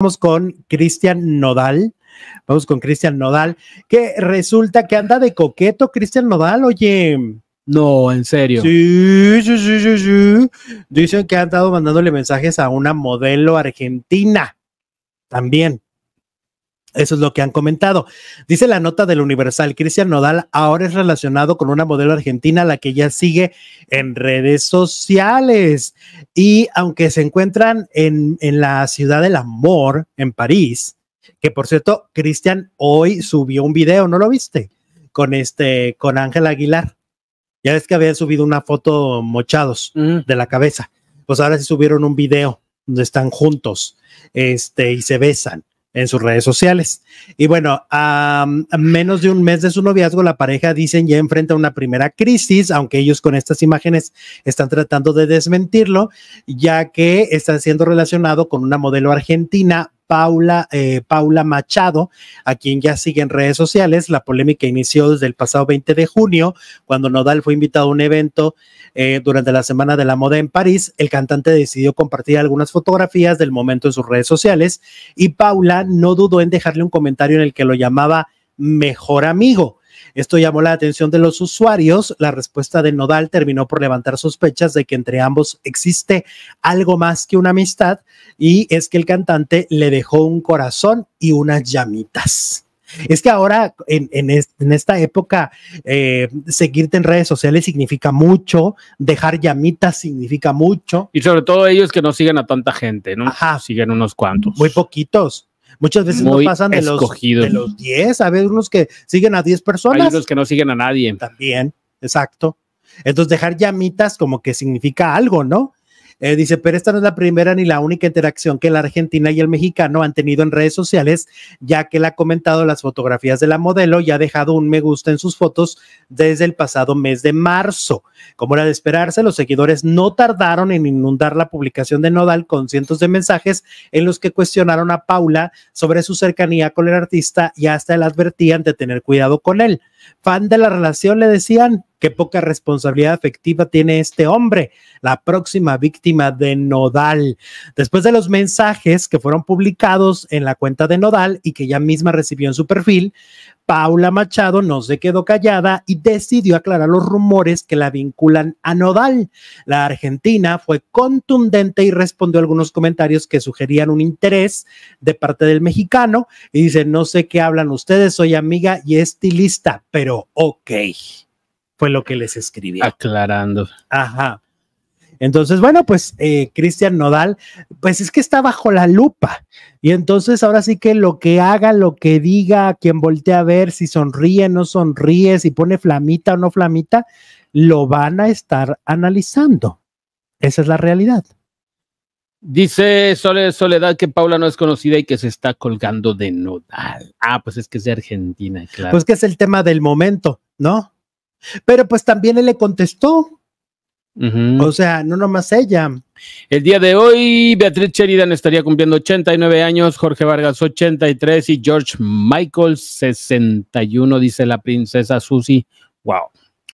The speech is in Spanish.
Vamos con Cristian Nodal. Vamos con Cristian Nodal, que resulta que anda de coqueto Cristian Nodal, oye. No, en serio. Sí, sí, sí, sí, sí. Dicen que han estado mandándole mensajes a una modelo argentina. También. Eso es lo que han comentado. Dice la nota del Universal, Cristian Nodal ahora es relacionado con una modelo argentina, la que ya sigue en redes sociales. Y aunque se encuentran en, la ciudad del amor, en París, que por cierto, Cristian hoy subió un video, ¿no lo viste? Con este, con Ángel Aguilar. Ya ves que había subido una foto mochados mm. de la cabeza. Pues ahora sí subieron un video donde están juntos, este, y se besan en sus redes sociales. Y bueno, a menos de un mes de su noviazgo, la pareja dicen ya enfrenta una primera crisis, aunque ellos con estas imágenes están tratando de desmentirlo, ya que está siendo relacionado con una modelo argentina Paula, eh, Paula Machado, a quien ya sigue en redes sociales. La polémica inició desde el pasado 20 de junio, cuando Nodal fue invitado a un evento eh, durante la Semana de la Moda en París. El cantante decidió compartir algunas fotografías del momento en sus redes sociales y Paula no dudó en dejarle un comentario en el que lo llamaba mejor amigo. Esto llamó la atención de los usuarios. La respuesta de Nodal terminó por levantar sospechas de que entre ambos existe algo más que una amistad y es que el cantante le dejó un corazón y unas llamitas. Es que ahora, en, esta época, eh, seguirte en redes sociales significa mucho, dejar llamitas significa mucho. Y sobre todo ellos que no siguen a tanta gente, ¿no? Ajá. Siguen unos cuantos. Muy poquitos. Muchas veces no pasan de los, de los 10, a ver unos que siguen a 10 personas. Hay unos que no siguen a nadie. También, exacto. Entonces dejar llamitas como que significa algo, ¿no? Eh, dice, pero esta no es la primera ni la única interacción que la argentina y el mexicano han tenido en redes sociales, ya que él ha comentado las fotografías de la modelo y ha dejado un me gusta en sus fotos desde el pasado mes de marzo. Como era de esperarse, los seguidores no tardaron en inundar la publicación de Nodal con cientos de mensajes en los que cuestionaron a Paula sobre su cercanía con el artista y hasta le advertían de tener cuidado con él. Fan de la relación le decían, que poca responsabilidad afectiva tiene este hombre, la próxima víctima de Nodal. Después de los mensajes que fueron publicados en la cuenta de Nodal y que ella misma recibió en su perfil, Paula Machado no se quedó callada y decidió aclarar los rumores que la vinculan a Nodal. La argentina fue contundente y respondió a algunos comentarios que sugerían un interés de parte del mexicano y dice, no sé qué hablan ustedes, soy amiga y estilista, pero ok. Fue lo que les escribí. Aclarando. Ajá. Entonces, bueno, pues eh, Cristian Nodal, pues es que está bajo la lupa. Y entonces ahora sí que lo que haga, lo que diga, quien voltea a ver, si sonríe, no sonríe, si pone flamita o no flamita, lo van a estar analizando. Esa es la realidad. Dice Soledad que Paula no es conocida y que se está colgando de Nodal. Ah, pues es que es de Argentina, claro. Pues que es el tema del momento, ¿no? Pero pues también él le contestó, o sea, no nomás ella. El día de hoy, Beatriz Sheridan estaría cumpliendo 89 años, Jorge Vargas 83 y George Michael 61, dice la princesa Susi. Wow.